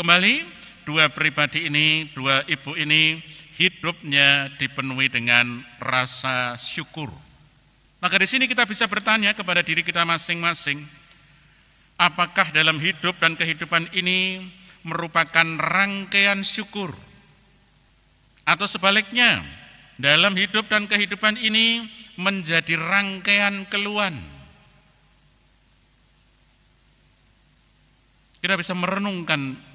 Kembali, dua pribadi ini, dua ibu ini hidupnya dipenuhi dengan rasa syukur. Maka di sini kita bisa bertanya kepada diri kita masing-masing, apakah dalam hidup dan kehidupan ini merupakan rangkaian syukur? Atau sebaliknya, dalam hidup dan kehidupan ini menjadi rangkaian keluhan. Kita bisa merenungkan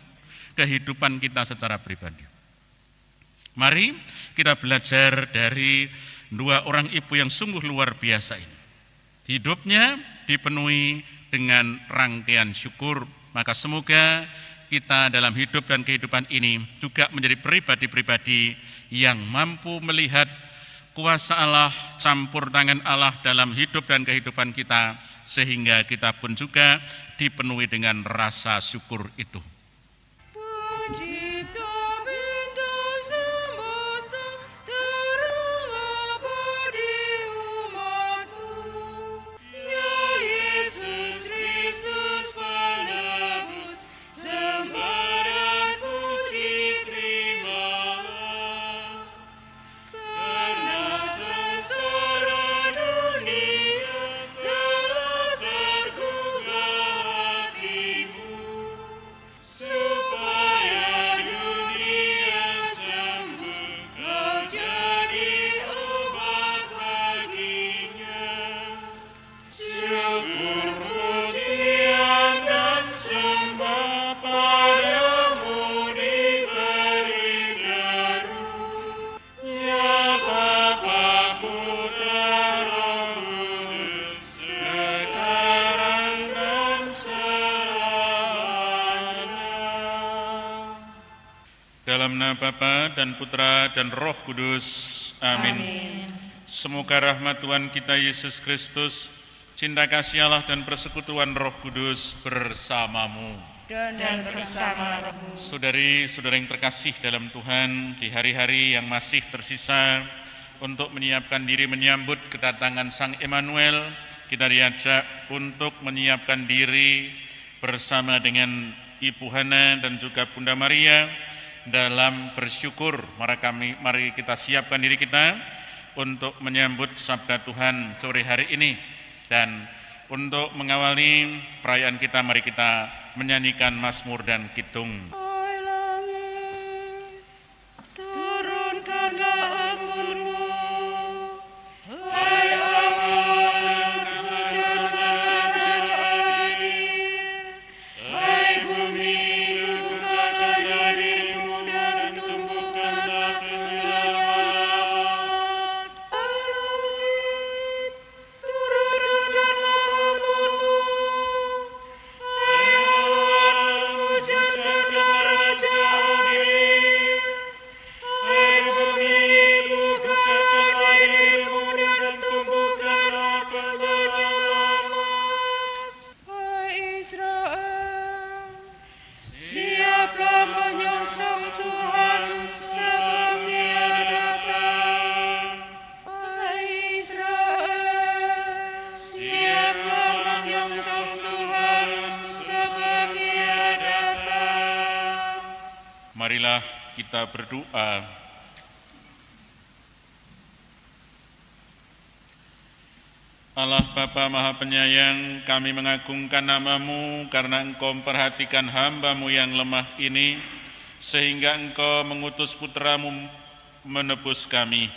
kehidupan kita secara pribadi. Mari kita belajar dari dua orang ibu yang sungguh luar biasa ini. Hidupnya dipenuhi dengan rangkaian syukur, maka semoga kita dalam hidup dan kehidupan ini juga menjadi pribadi-pribadi yang mampu melihat kuasa Allah, campur tangan Allah dalam hidup dan kehidupan kita, sehingga kita pun juga dipenuhi dengan rasa syukur itu. Lord Jesus. nama Bapa dan Putra dan Roh Kudus. Amin. Amin. Semoga rahmat Tuhan kita Yesus Kristus, cinta kasih Allah dan persekutuan Roh Kudus bersamamu. Dan, dan bersama Saudari-saudara yang terkasih dalam Tuhan, di hari-hari yang masih tersisa untuk menyiapkan diri menyambut kedatangan Sang Emmanuel, kita diajak untuk menyiapkan diri bersama dengan Ibu Hana dan juga Bunda Maria dalam bersyukur. Mari kami mari kita siapkan diri kita untuk menyambut sabda Tuhan sore hari ini dan untuk mengawali perayaan kita mari kita menyanyikan Mazmur dan Kidung. kita berdoa, Allah Bapa Maha Penyayang, kami mengagungkan namamu karena engkau memperhatikan hambamu yang lemah ini, sehingga engkau mengutus putramu menebus kami.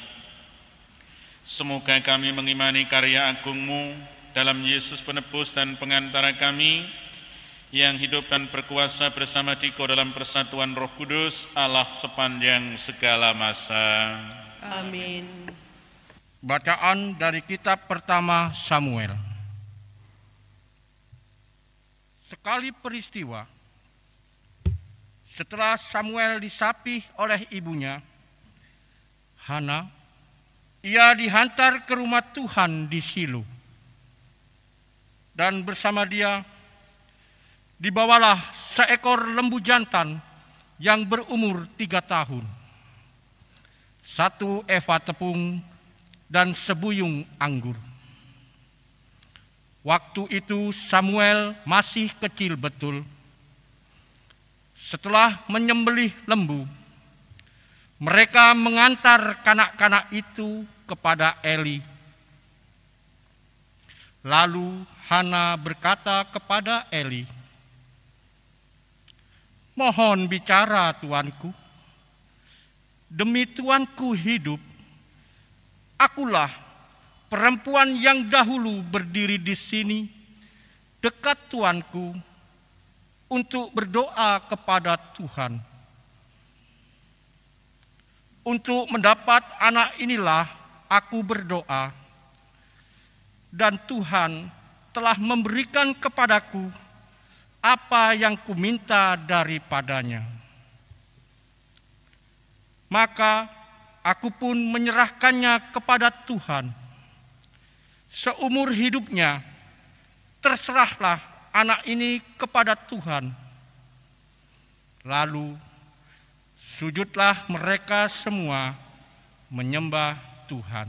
Semoga kami mengimani karya agungmu dalam Yesus penebus dan pengantara kami, yang hidup dan berkuasa bersama Diko dalam persatuan Roh Kudus, Allah sepanjang segala masa. Amin. Bacaan dari kitab pertama Samuel. Sekali peristiwa, setelah Samuel disapih oleh ibunya, Hana, ia dihantar ke rumah Tuhan di Silo. Dan bersama dia, dibawalah seekor lembu jantan yang berumur tiga tahun, satu eva tepung dan sebuyung anggur. Waktu itu Samuel masih kecil betul. Setelah menyembelih lembu, mereka mengantar kanak-kanak itu kepada Eli. Lalu Hana berkata kepada Eli, Mohon bicara tuanku. Demi tuanku hidup, akulah perempuan yang dahulu berdiri di sini dekat tuanku untuk berdoa kepada Tuhan. Untuk mendapat anak inilah aku berdoa, dan Tuhan telah memberikan kepadaku apa yang kuminta daripadanya. Maka aku pun menyerahkannya kepada Tuhan. Seumur hidupnya, terserahlah anak ini kepada Tuhan. Lalu, sujudlah mereka semua menyembah Tuhan.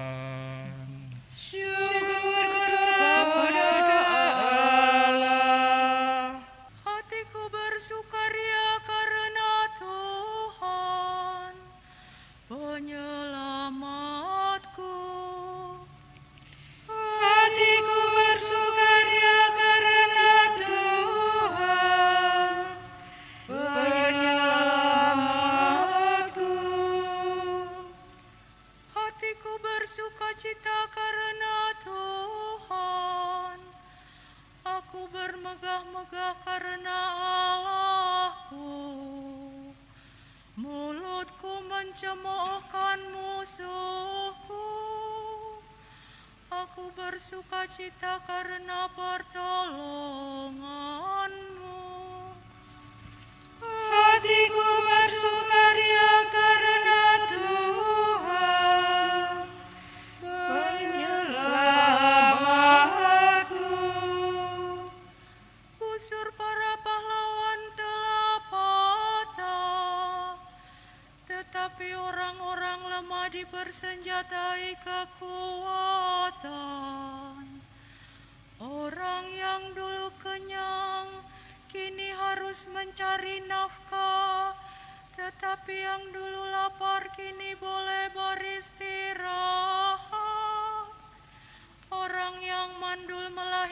karna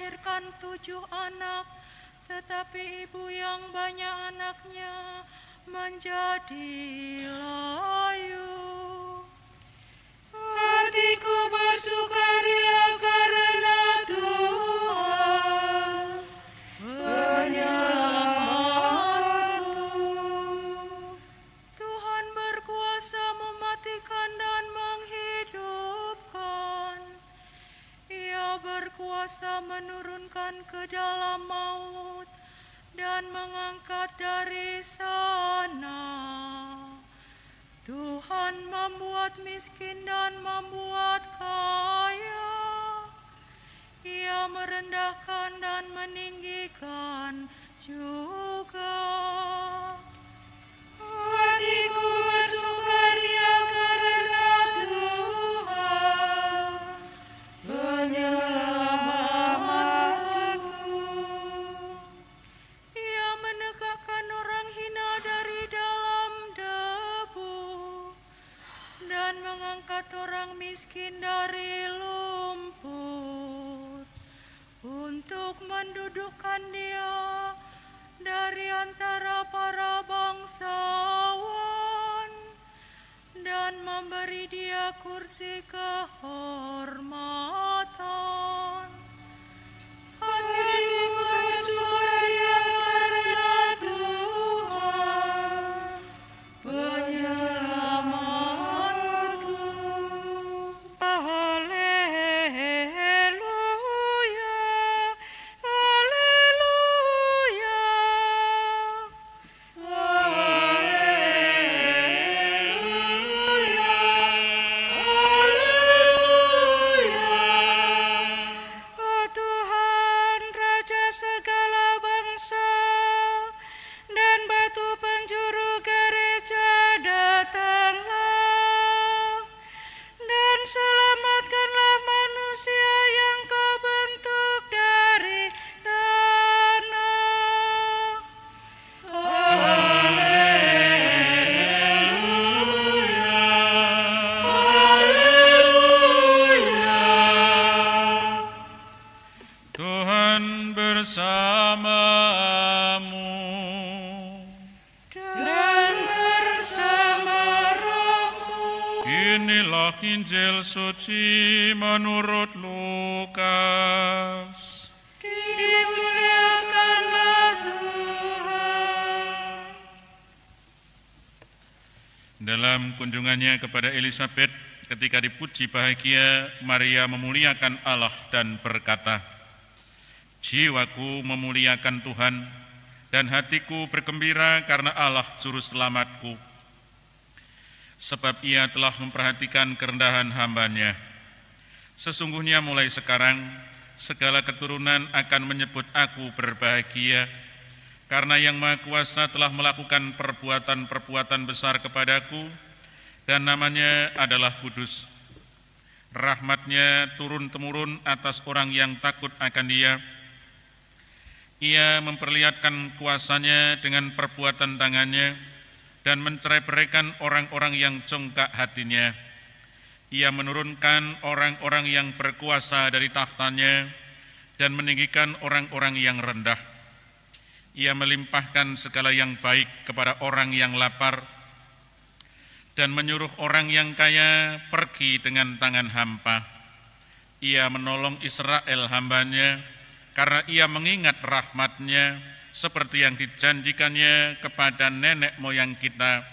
melahirkan tujuh anak, tetapi ibu yang banyak anaknya menjadi layu. Hatiku bersuka kuasa menurunkan ke dalam maut dan mengangkat dari sana. Tuhan membuat miskin dan membuat kaya. Ia merendahkan dan meninggikan juga. orang miskin dari lumpur untuk mendudukkan dia dari antara para bangsawan dan memberi dia kursi ke kunjungannya kepada Elizabeth ketika dipuji bahagia, Maria memuliakan Allah dan berkata, Jiwaku memuliakan Tuhan, dan hatiku bergembira karena Allah Juru Selamatku, sebab ia telah memperhatikan kerendahan hambanya. Sesungguhnya mulai sekarang, segala keturunan akan menyebut aku berbahagia, karena Yang Maha Kuasa telah melakukan perbuatan-perbuatan besar kepadaku, dan namanya adalah kudus. Rahmatnya turun-temurun atas orang yang takut akan dia. Ia memperlihatkan kuasanya dengan perbuatan tangannya dan mencerai orang-orang yang congkak hatinya. Ia menurunkan orang-orang yang berkuasa dari tahtanya dan meninggikan orang-orang yang rendah. Ia melimpahkan segala yang baik kepada orang yang lapar, dan menyuruh orang yang kaya pergi dengan tangan hampa. Ia menolong Israel hambanya karena ia mengingat rahmatnya seperti yang dijanjikannya kepada nenek moyang kita,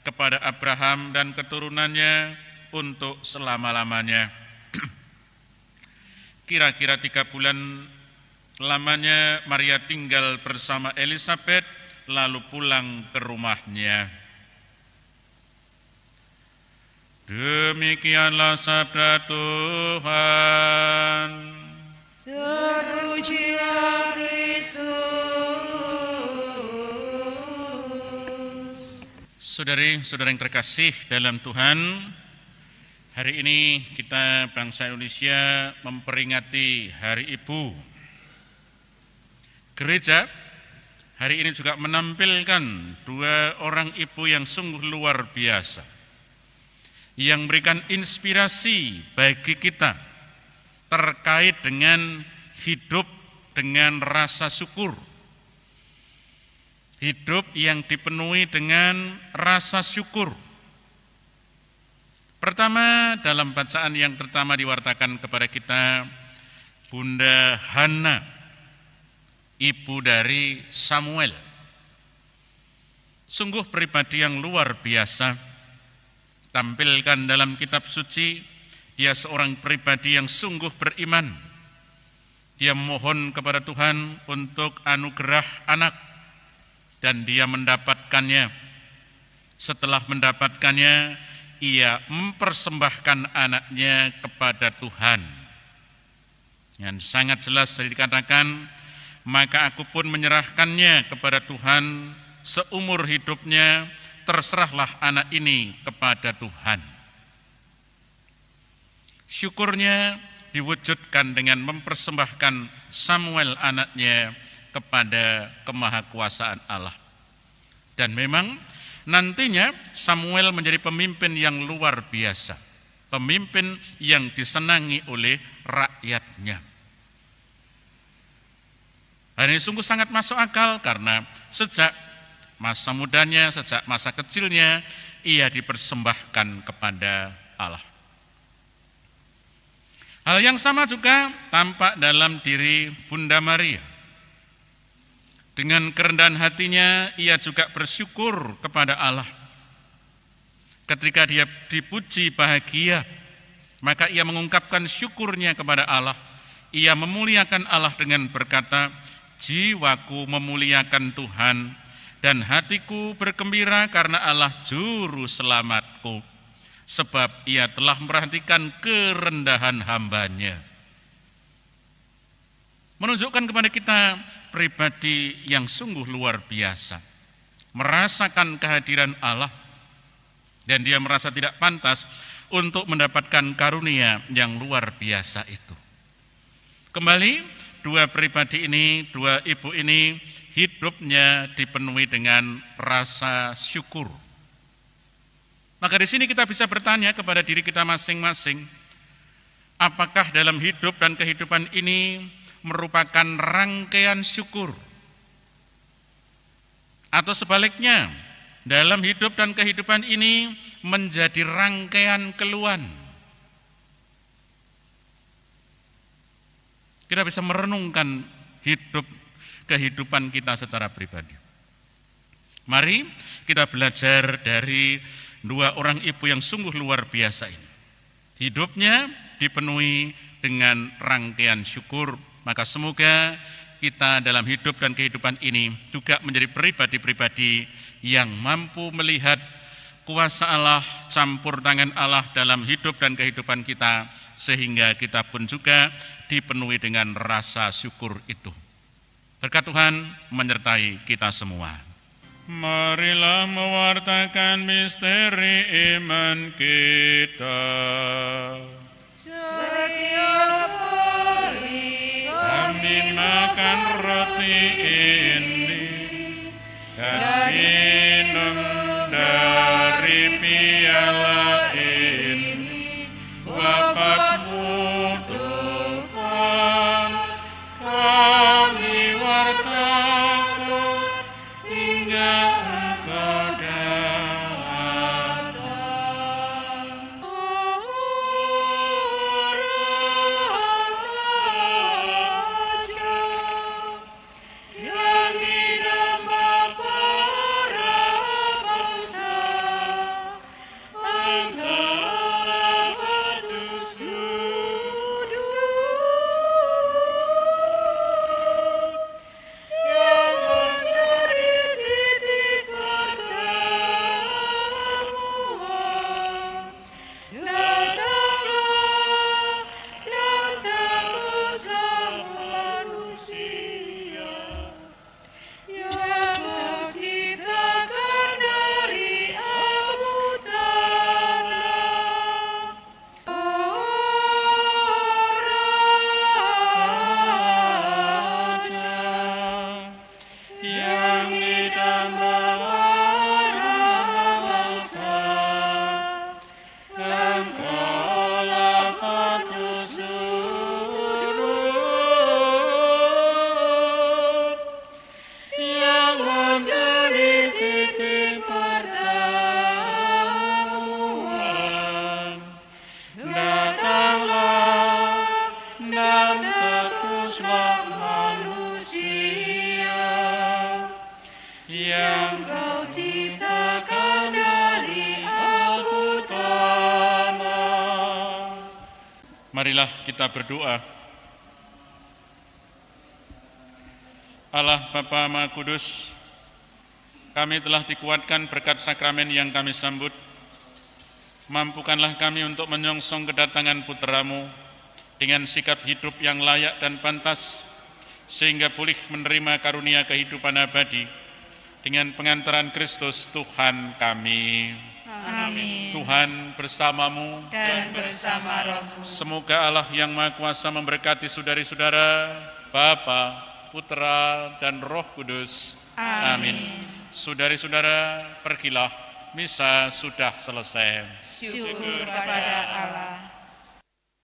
kepada Abraham dan keturunannya untuk selama-lamanya. Kira-kira tiga bulan lamanya Maria tinggal bersama Elizabeth lalu pulang ke rumahnya. Demikianlah sabda Tuhan. Terpujilah Kristus. Saudari-saudara yang terkasih dalam Tuhan, hari ini kita bangsa Indonesia memperingati Hari Ibu. Gereja hari ini juga menampilkan dua orang ibu yang sungguh luar biasa yang memberikan inspirasi bagi kita terkait dengan hidup dengan rasa syukur. Hidup yang dipenuhi dengan rasa syukur. Pertama, dalam bacaan yang pertama diwartakan kepada kita, Bunda Hana, ibu dari Samuel. Sungguh pribadi yang luar biasa tampilkan dalam kitab suci dia seorang pribadi yang sungguh beriman dia mohon kepada Tuhan untuk anugerah anak dan dia mendapatkannya setelah mendapatkannya ia mempersembahkan anaknya kepada Tuhan Dan sangat jelas dikatakan maka aku pun menyerahkannya kepada Tuhan seumur hidupnya terserahlah anak ini kepada Tuhan. Syukurnya diwujudkan dengan mempersembahkan Samuel anaknya kepada kemahakuasaan Allah. Dan memang nantinya Samuel menjadi pemimpin yang luar biasa. Pemimpin yang disenangi oleh rakyatnya. Hal ini sungguh sangat masuk akal karena sejak masa mudanya, sejak masa kecilnya, ia dipersembahkan kepada Allah. Hal yang sama juga tampak dalam diri Bunda Maria. Dengan kerendahan hatinya, ia juga bersyukur kepada Allah. Ketika dia dipuji bahagia, maka ia mengungkapkan syukurnya kepada Allah. Ia memuliakan Allah dengan berkata, "Jiwaku memuliakan Tuhan, dan hatiku bergembira karena Allah juru selamatku sebab ia telah memperhatikan kerendahan hambanya menunjukkan kepada kita pribadi yang sungguh luar biasa merasakan kehadiran Allah dan dia merasa tidak pantas untuk mendapatkan karunia yang luar biasa itu kembali dua pribadi ini dua ibu ini hidupnya dipenuhi dengan rasa syukur. Maka di sini kita bisa bertanya kepada diri kita masing-masing, apakah dalam hidup dan kehidupan ini merupakan rangkaian syukur? Atau sebaliknya, dalam hidup dan kehidupan ini menjadi rangkaian keluhan. Kita bisa merenungkan hidup kehidupan kita secara pribadi. Mari kita belajar dari dua orang ibu yang sungguh luar biasa ini. Hidupnya dipenuhi dengan rangkaian syukur, maka semoga kita dalam hidup dan kehidupan ini juga menjadi pribadi-pribadi yang mampu melihat kuasa Allah, campur tangan Allah dalam hidup dan kehidupan kita, sehingga kita pun juga dipenuhi dengan rasa syukur itu. Berkat Tuhan menyertai kita semua. Marilah mewartakan misteri iman kita. Setiap hari kami makan roti ini dan minum kita berdoa. Allah Bapa Maha Kudus, kami telah dikuatkan berkat sakramen yang kami sambut. Mampukanlah kami untuk menyongsong kedatangan puteramu dengan sikap hidup yang layak dan pantas, sehingga pulih menerima karunia kehidupan abadi dengan pengantaran Kristus Tuhan kami. Amin. Tuhan bersamamu dan bersama Roh. Semoga Allah yang Maha Kuasa memberkati saudari-saudara, Bapa, Putra, dan Roh Kudus. Amin. Amin. Saudari-saudara, pergilah. Misa sudah selesai. Syukur kepada Allah.